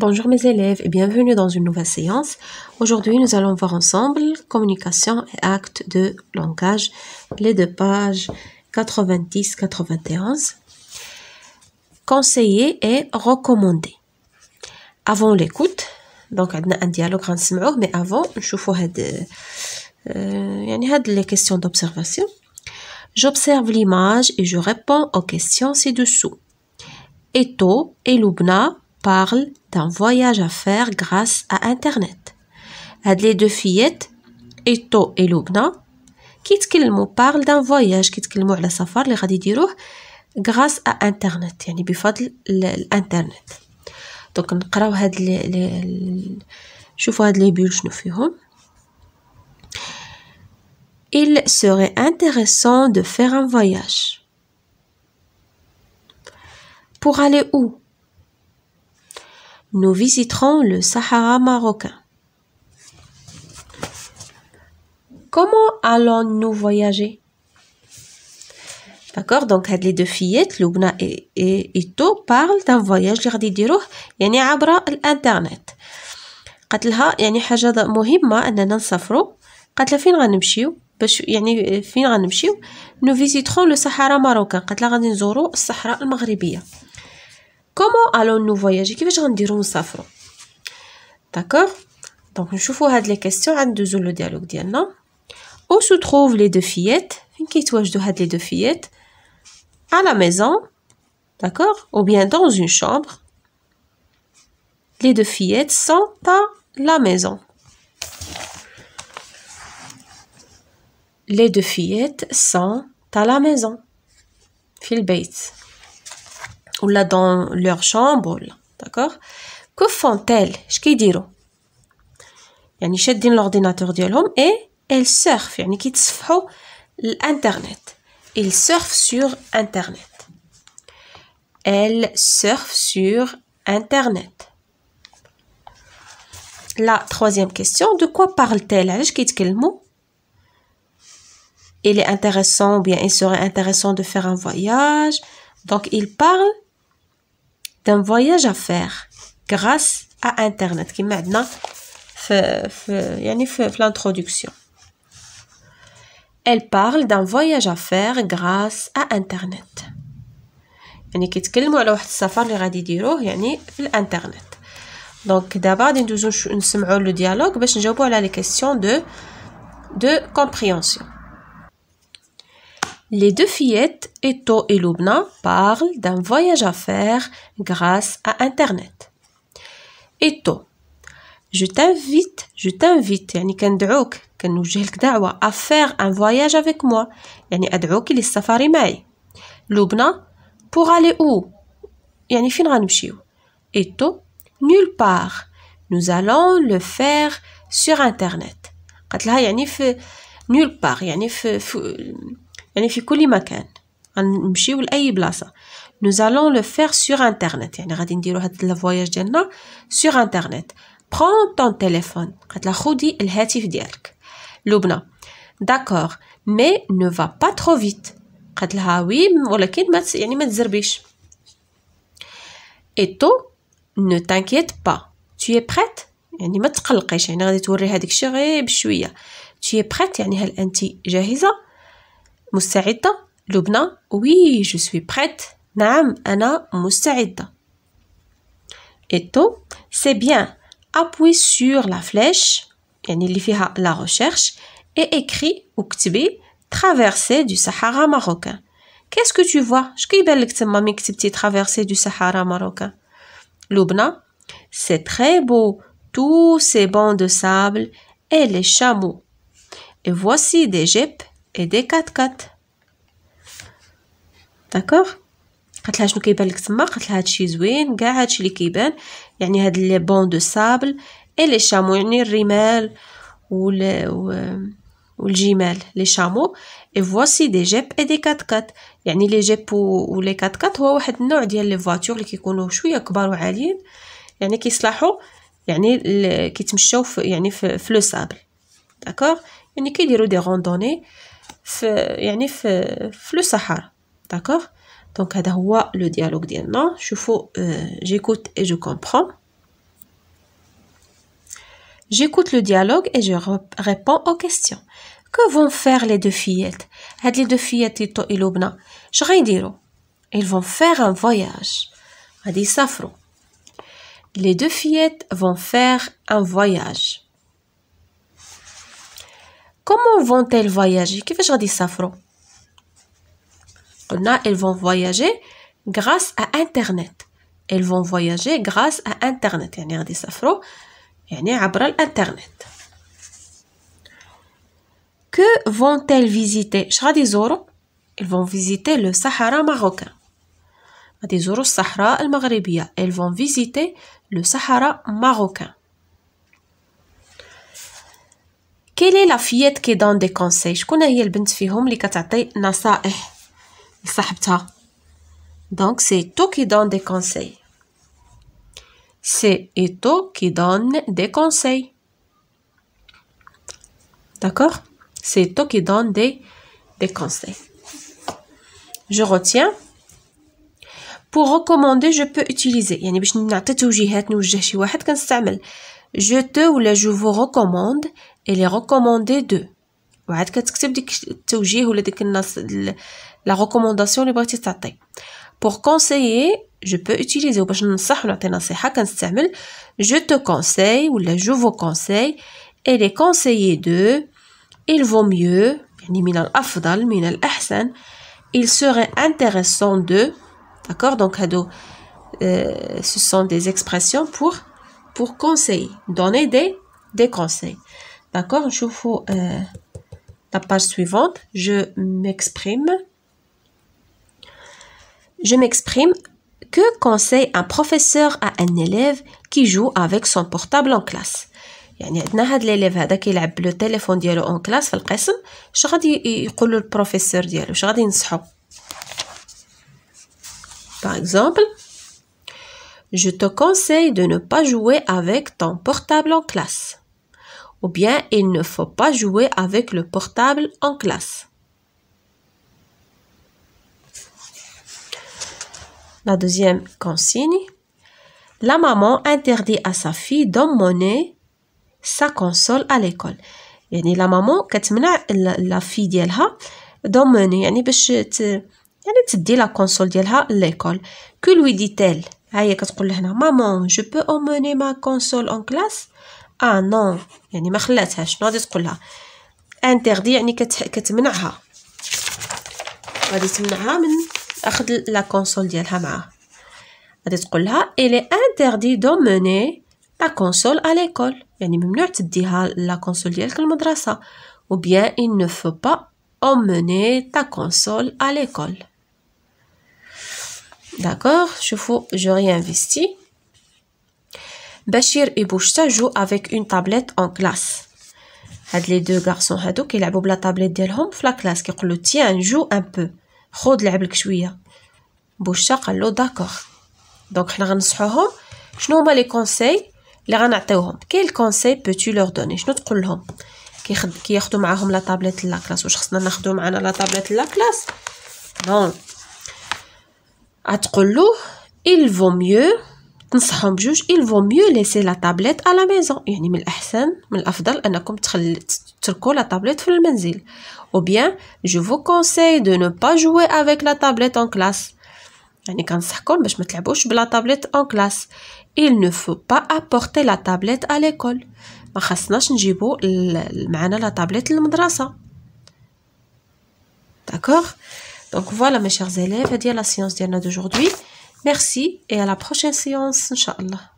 Bonjour mes élèves et bienvenue dans une nouvelle séance. Aujourd'hui, nous allons voir ensemble communication et acte de langage, les deux pages 90-91. Conseiller et recommander. Avant l'écoute, donc on a un dialogue mais avant, je vous euh, les questions d'observation. J'observe l'image et je réponds aux questions ci-dessous. Eto et Lubna parlent un voyage à faire grâce à Internet. Les deux fillettes, Eto et Lubna, qu'est-ce parlent d'un voyage, qu'est-ce qu'ils grâce à Internet, يعني Donc, on les bulles Il serait intéressant de faire un voyage. Pour aller où Nous visiterons le Sahara marocain. Comment allons-nous voyager داكوغ دونك هاد لي دو فيات لبنى ايتو بارل تاع فواياج اللي غادي يديروه يعني عبر الانترنت قالت لها يعني حاجه مهمه اننا نسافرو قالت لها فين غنمشيو باش يعني فين غنمشيو نو فيزيترون لو صحراء ماروكان قالت لها غادي نزورو الصحراء المغربيه Comment allons-nous voyager Qui va dire nous safran D'accord Donc, nous chauffons les questions à le dialogue Où se trouvent les deux fillettes Qui les deux fillettes À la maison, d'accord Ou bien dans une chambre. Les deux fillettes sont à la maison. Les deux fillettes sont à la maison. Phil Bates ou là dans leur chambre, d'accord Que font-elles Je qui diront يعني شادين l'ordinateur l'homme et elles surfent يعني كيتصفحوا l'internet ils surfent sur internet elles surfent sur internet la troisième question de quoi parle-t-elle quel mot? il est intéressant ou bien il serait intéressant de faire un voyage donc il parle d'un voyage à faire grâce à Internet, qui maintenant fait, fait, l'introduction. Elle parle d'un voyage à faire grâce à Internet. يعني كيتكلموا على واحد السفر اللي غادي يديروه يعني في الانترنت دونك دابا غادي ندوزو نسمعوا لو ne باش نجاوبوا على لي كيسيون de de compréhension les deux fillettes, Eto et Lubna, parlent d'un voyage à faire grâce à Internet. Eto, je t'invite, je t'invite, يعني كندعوك à faire un voyage avec moi يعني أدعوك safari معي Lubna, pour aller où يعني فين Eto, nulle part nous allons le faire sur internet قالت لها nulle part يعني في كل مكان غنمشيو لاي بلاصه نو زالون لو فير سور انترنيت يعني غادي نديرو هاد الفواياج ديالنا سور انترنيت برون طون تيليفون قالت لها خدي الهاتف ديالك لبنى داكور مي نو فا با ترو فيت قالت لها وي ولكن ما يعني ما تزربيش تو نو تانكيت با تي بريت يعني ما تقلقيش يعني غادي توري هذاك الشيء غير بشويه تي بريت يعني هل انت جاهزه مستعدة Lubna? Oui, je suis prête. نعم أنا مستعدة. Et toi C'est bien. Appuie sur la flèche يعني اللي la recherche et écrit ou اكتبي traversée du Sahara marocain. Qu'est-ce que tu vois Je تما traversée du Sahara marocain. Lubna? C'est très beau. Tous ces bancs de sable et les chameaux. Et voici des jeeps et des 4 4 داكوغ قالت لها شنو كيبان لك تما قالت لها هادشي زوين كاع هادشي اللي كيبان يعني هاد لي بون دو سابل اي لي شامو يعني الرمال وال والجمال لي شامو اي فواسي دي جيب اي دي كات كات يعني لي جيب و لي كات كات هو واحد النوع ديال لي فواتور اللي كيكونوا شويه كبار وعاليين يعني كيصلحوا يعني كيتمشاو يعني في لو سابل داكوغ يعني كيديروا دي روندوني في يعني في في d'accord Donc, داكوغ دونك هذا هو لو ديالوج ديالنا شوفوا euh, j'écoute et je comprends. J'écoute le dialogue et je réponds aux questions. Que vont faire les deux fillettes les deux fillettes Ils vont faire un voyage. Les deux fillettes vont faire un voyage comment vont-elles voyager Qu'est-ce que كيفاش غادي يسافروا a, elles vont voyager grâce à internet elles vont voyager grâce à internet يعني غادي يسافروا يعني عبر Internet. que vont-elles visiter اش غادي elles vont visiter le Sahara marocain غادي Sahara, الصحراء المغربيه elles vont visiter le Sahara marocain Quelle est la fillette qui donne des conseils? Je connais le bintfihom, Donc, c'est toi qui donne des conseils. C'est toi qui donne des conseils. D'accord? C'est toi qui donne des conseils. Je retiens. Pour recommander, je peux utiliser. Je te ou la, je vous recommande les recommander de وعاد كتكتب ديك التوجيه ولا ديك النص لا ريكومونداسيون اللي بغيتي تعطي بور كونسيي جو بو اوتيليزي il vaut mieux il serait intéressant de d'accord donc euh, ce sont des expressions pour pour conseiller donner des conseils D'accord Je vous fais euh, la page suivante. Je m'exprime. Je m'exprime. Que conseille un professeur à un élève qui joue avec son portable en classe un عندنا qui ليليف هذا كيلعب le téléphone ديالو en classe. في القسم اش غادي يقول professeur ديالو اش غادي ينصحو Par exemple. Je te conseille de ne pas jouer avec ton portable en classe. Ou bien, il ne faut pas jouer avec le portable en classe. La deuxième consigne. La maman interdit à sa fille d'emmener sa console à l'école. La maman interdit à sa fille d'emmener sa console à l'école. Que lui dit-elle Elle dit « Maman, je peux emmener ma console en classe ?» اه نو يعني ما خلاتهاش شنو غادي تقول لها انتردي يعني كت... كتمنعها غادي تمنعها من اخذ لا كونسول ديالها معاها غادي تقول لها الي انتردي دو موني لا كونسول ا ليكول يعني ممنوع تديها لا كونسول ديالك للمدرسه و بيان ان ne با pas emmener ta console à l'école. D'accord Je, je réinvestis. Bashir et Boucha jouent avec une tablette en classe. Had les deux garçons, ils jouent avec la tablette d'eux en classe, ils leur disent "Tiens, joue un peu. Prends, joue avec toi un peu." Bouchta dit "D'accord." Donc, on va les conseiller. Qu'est-ce les conseils que on va leur Quels conseils peux tu leur donner Qu'est-ce qu'on leur dit Ils prennent avec eux la tablette de la classe, est-ce qu'on doit prendre avec nous la tablette de la classe Bon. Tu leur dis "Il vaut mieux il vaut mieux laisser la tablette à la maison la tablette ou bien je vous conseille de ne pas jouer avec la tablette en classe يعني كنصحكم باش ما تلعبوش بلا tablette en classe il ne faut pas apporter la tablette à l'école d'accord donc voilà mes chers élèves c'est la science d'aujourd'hui Merci et à la prochaine séance, Inch'Allah.